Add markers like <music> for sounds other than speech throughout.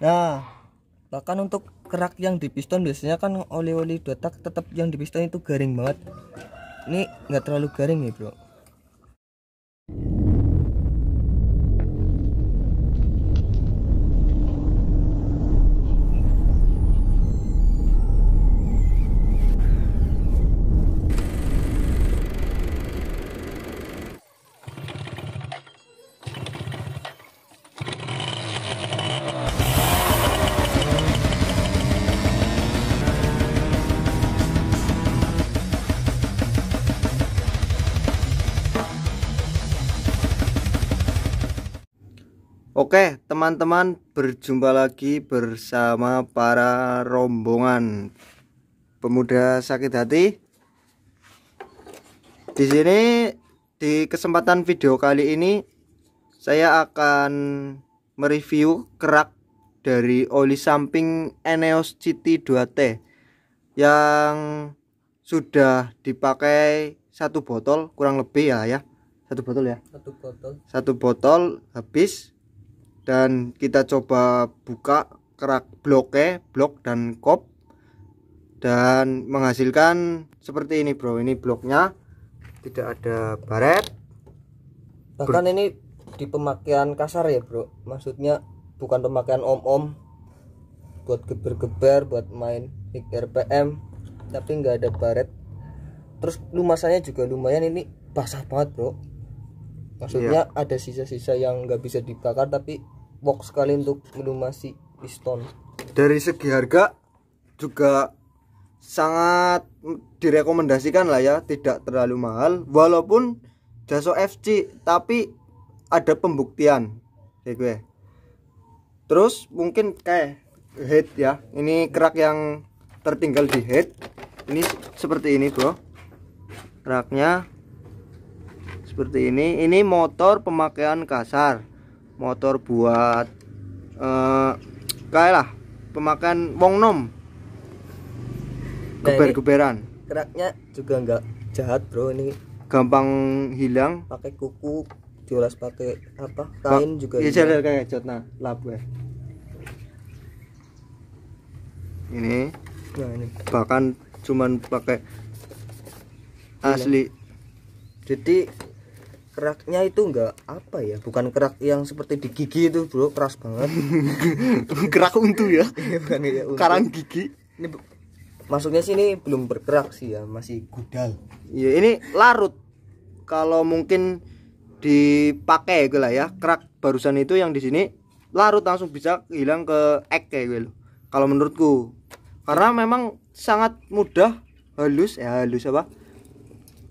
nah bahkan untuk kerak yang di piston biasanya kan oli-oli dua tak tetap yang di piston itu garing banget ini nggak terlalu garing nih ya, bro Oke, teman-teman, berjumpa lagi bersama para rombongan pemuda sakit hati. Di sini di kesempatan video kali ini saya akan mereview kerak dari oli samping Eneos CT 2T yang sudah dipakai satu botol kurang lebih ya ya satu botol ya satu botol satu botol habis dan kita coba buka kerak bloknya blok dan kop dan menghasilkan seperti ini bro ini bloknya tidak ada baret bahkan ini di pemakaian kasar ya bro maksudnya bukan pemakaian om-om buat geber-geber buat main mic RPM tapi nggak ada baret terus lumasannya juga lumayan ini basah banget bro maksudnya iya. ada sisa-sisa yang nggak bisa dibakar tapi box sekali untuk melumasi piston dari segi harga juga sangat direkomendasikan lah ya tidak terlalu mahal walaupun Jaso FC tapi ada pembuktian ya gue terus mungkin kayak head ya ini kerak yang tertinggal di head ini seperti ini bro keraknya seperti ini ini motor pemakaian kasar motor buat uh, eh, kayak lah pemakan wong nom nah, geber-geberan keraknya juga nggak jahat bro ini gampang hilang pakai kuku diolas pakai apa kain juga ya jalan kayak nah lap gue ini nah ini bahkan cuman pakai asli jadi keraknya itu enggak apa ya bukan kerak yang seperti di gigi itu bro keras banget <laughs> kerak untu ya <laughs> iya, bukan ya untu. karang gigi ini masuknya sini belum berkerak sih ya masih gudal ya ini larut kalau mungkin dipakai gitu lah ya kerak barusan itu yang di sini larut langsung bisa hilang ke ek kayak gitu kalau menurutku karena memang sangat mudah halus ya halus apa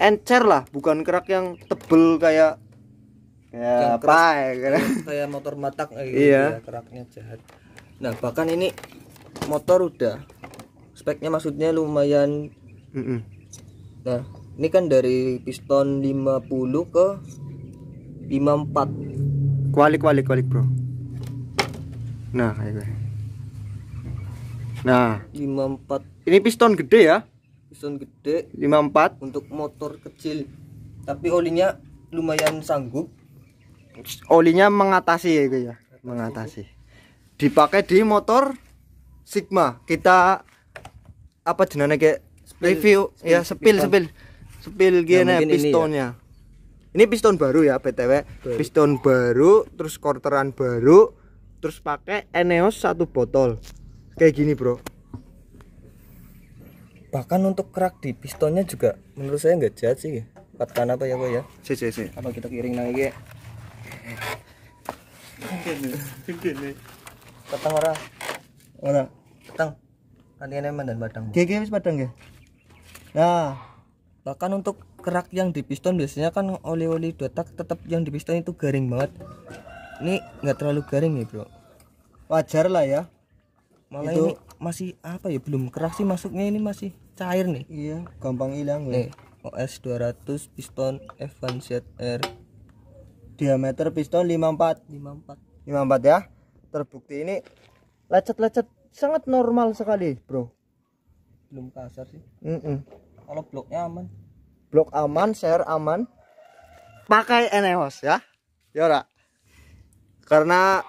encer lah bukan kerak yang tebal Kabel kayak ya apa kayak, kayak motor matak eh, iya. Ya, keraknya jahat nah bahkan ini motor udah speknya maksudnya lumayan mm -mm. nah ini kan dari piston 50 ke 54 kualik kualik kualik bro nah kayak gue nah 54 ini piston gede ya piston gede 54 untuk motor kecil tapi olinya lumayan sanggup olinya mengatasi ya ya mengatasi dipakai di motor Sigma kita apa jenane kayak review spill, ya sepil sepil sepil gini pistonnya ini, ya. ini piston baru ya PTW baru. piston baru terus korteran baru terus pakai Eneos satu botol kayak gini bro bahkan untuk kerak di pistonnya juga menurut saya nggak jahat sih ya. Kat apa ya gue ya. Si si si. Apa kita kiring nang iki? Kene. Kene. Petang ora. Ora. Petang. nanti ini mandan batang. Gege wis batang ya. Nah, bahkan untuk kerak yang di piston biasanya kan oli-oli dua tak tetap yang di piston itu garing banget. Ini nggak terlalu garing ya, Bro. Wajar lah ya. Malah ini masih apa ya belum kerak sih masuknya ini masih cair nih. Iya, gampang hilang ya. Nih, OS 200 piston f F1 ZR diameter piston 54 54 54 ya terbukti ini lecet-lecet sangat normal sekali bro belum kasar sih mm -mm. kalau bloknya aman blok aman share aman pakai Eneos ya Yora ya, karena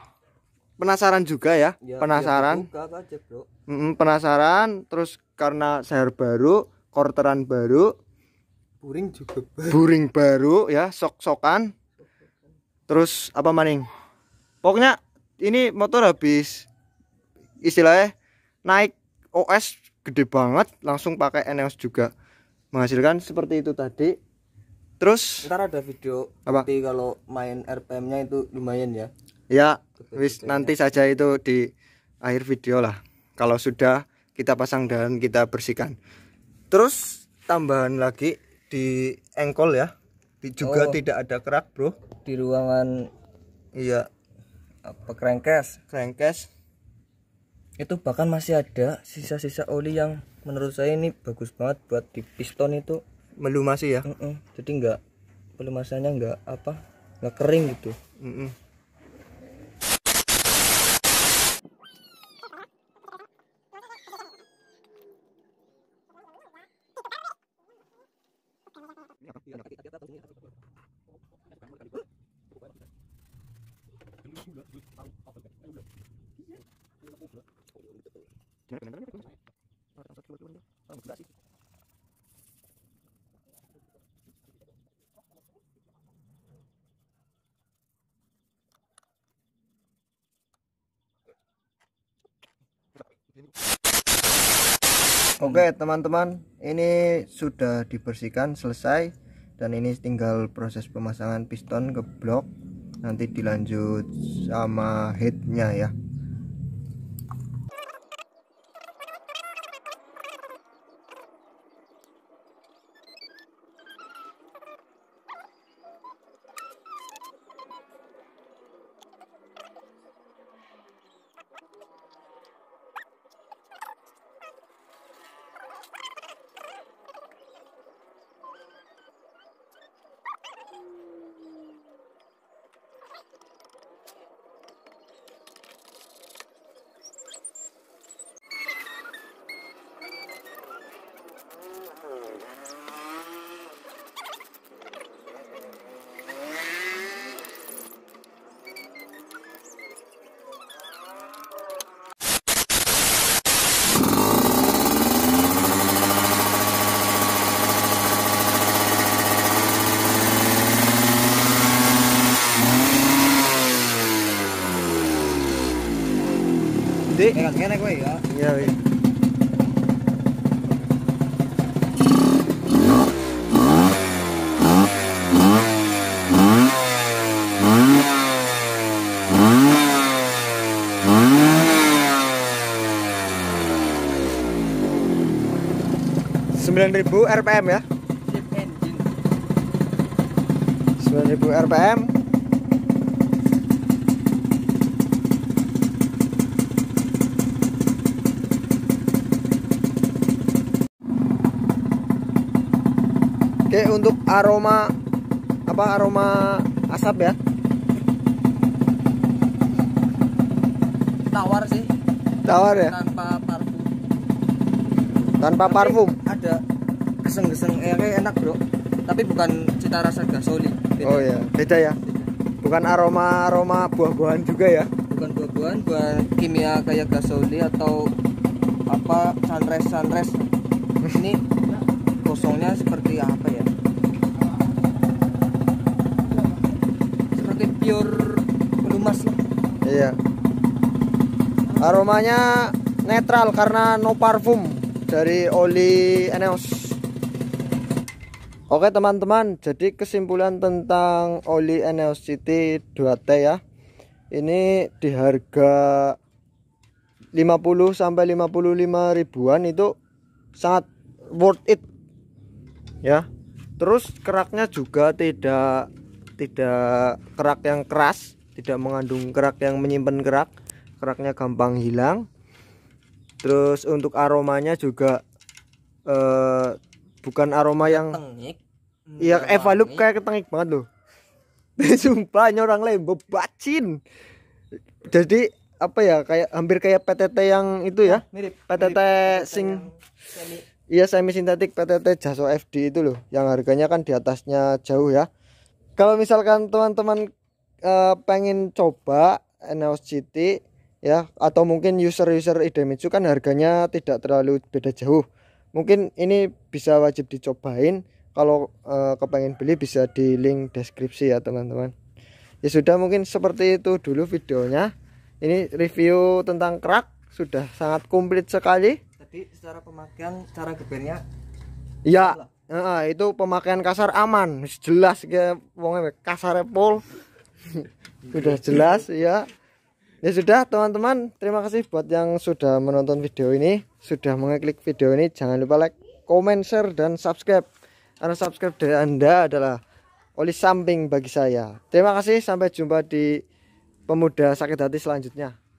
penasaran juga ya, ya, ya penasaran aja, bro. Mm -mm, penasaran terus karena share baru korteran baru buring juga baru. buring baru ya sok-sokan terus apa maning pokoknya ini motor habis istilahnya naik OS gede banget langsung pakai NEOS juga menghasilkan seperti itu tadi terus ntar ada video apa? nanti kalau main RPM nya itu lumayan ya ya wis nanti saja itu di akhir video lah kalau sudah kita pasang dan kita bersihkan terus tambahan lagi di engkol ya di, juga oh, tidak ada kerak bro di ruangan iya apa krengkes krengkes itu bahkan masih ada sisa-sisa oli yang menurut saya ini bagus banget buat di piston itu melumasi ya mm -mm. jadi nggak pelumasannya nggak apa nggak kering gitu mm -mm. Hmm. oke okay, teman-teman ini sudah dibersihkan selesai dan ini tinggal proses pemasangan piston ke blok nanti dilanjut sama headnya ya gede. Nek kene kowe ya. Iya, kowe. Sembilan ribu RPM ya? Sembilan ribu RPM Oke, untuk aroma apa aroma asap ya? Tawar sih. Tawar ya? Tanpa parfum. Tanpa Tapi parfum. Ada geseng-geseng eh, kayak enak, Bro. Tapi bukan cita rasa gasoli. Beda. Oh iya, ya. beda ya. Bukan aroma-aroma buah-buahan juga ya? Bukan buah-buahan, buah kimia kayak gasoli atau apa sunrise sunrise. <laughs> Ini kosongnya seperti apa ya seperti pure pelumas lah iya aromanya netral karena no parfum dari oli Eneos Oke teman-teman jadi kesimpulan tentang oli Eneos City 2T ya ini di harga 50 sampai 55 ribuan itu sangat worth it ya terus keraknya juga tidak tidak kerak yang keras tidak mengandung kerak yang menyimpan kerak keraknya gampang hilang terus untuk aromanya juga eh, bukan aroma yang yang iya evalup kayak ketengik banget loh <laughs> sumpah orang lain bebacin jadi apa ya kayak hampir kayak PTT yang itu ya mirip PTT mirip sing Iya semi sintetik PTT Jaso FD itu loh yang harganya kan di atasnya jauh ya. Kalau misalkan teman-teman e, pengen coba Enos GT ya atau mungkin user-user Idemitsu kan harganya tidak terlalu beda jauh. Mungkin ini bisa wajib dicobain kalau e, kepengen beli bisa di link deskripsi ya teman-teman. Ya sudah mungkin seperti itu dulu videonya. Ini review tentang kerak sudah sangat komplit sekali jadi secara pemakaian cara gebernya ya uh, itu pemakaian kasar aman jelas ya wong kasar pol sudah jelas ya ya sudah teman-teman terima kasih buat yang sudah menonton video ini sudah mengeklik video ini jangan lupa like comment share dan subscribe karena subscribe dari anda adalah oli samping bagi saya terima kasih sampai jumpa di pemuda sakit hati selanjutnya